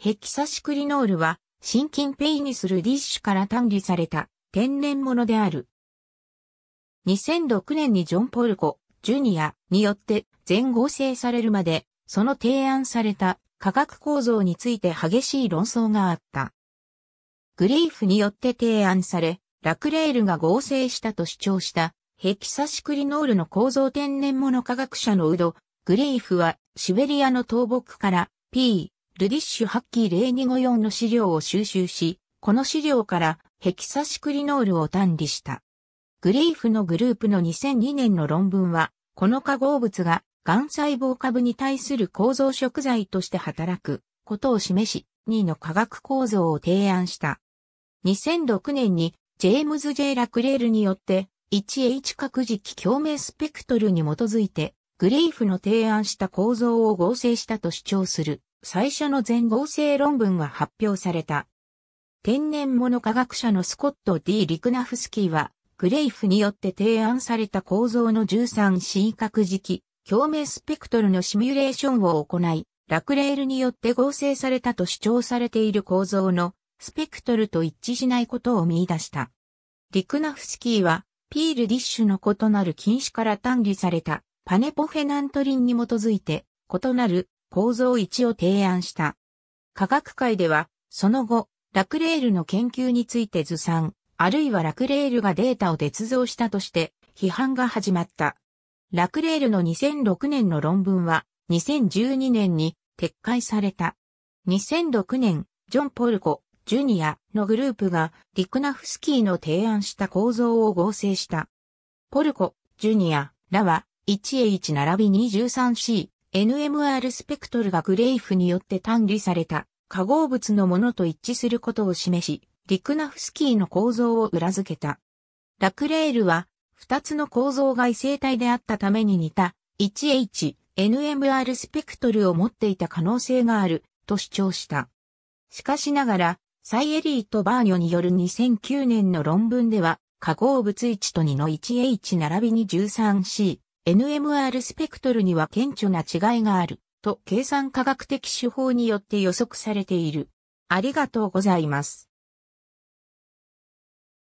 ヘキサシクリノールは、心筋ペイニスルディッシュから単理された天然物である。2006年にジョン・ポルコ・ジュニアによって全合成されるまで、その提案された化学構造について激しい論争があった。グリーフによって提案され、ラクレールが合成したと主張したヘキサシクリノールの構造天然物科学者のウド、グリーフはシベリアの倒木から P、ルディッシュハッキー0254の資料を収集し、この資料からヘキサシクリノールを単理した。グリーフのグループの2002年の論文は、この化合物が、癌細胞株に対する構造食材として働くことを示し、2の化学構造を提案した。2006年に、ジェームズ・ J・ ラクレールによって、1H 核磁気共鳴スペクトルに基づいて、グリーフの提案した構造を合成したと主張する。最初の全合成論文が発表された。天然物科学者のスコット D・ リクナフスキーは、グレイフによって提案された構造の 13C 各磁気、共鳴スペクトルのシミュレーションを行い、ラクレールによって合成されたと主張されている構造のスペクトルと一致しないことを見出した。リクナフスキーは、ピールディッシュの異なる禁止から単離されたパネポフェナントリンに基づいて、異なる構造1を提案した。科学界では、その後、ラクレールの研究についてずさん、あるいはラクレールがデータを捏造したとして、批判が始まった。ラクレールの2006年の論文は、2012年に撤回された。2006年、ジョン・ポルコ、ジュニアのグループが、リクナフスキーの提案した構造を合成した。ポルコ、ジュニアらは、1A1 並び2 3 c NMR スペクトルがグレイフによって単理された化合物のものと一致することを示し、リクナフスキーの構造を裏付けた。ラクレールは、二つの構造が異性体であったために似た 1H、NMR スペクトルを持っていた可能性があると主張した。しかしながら、サイエリーとバーニョによる2009年の論文では、化合物1と2の 1H 並びに 13C、NMR スペクトルには顕著な違いがある、と計算科学的手法によって予測されている。ありがとうございます。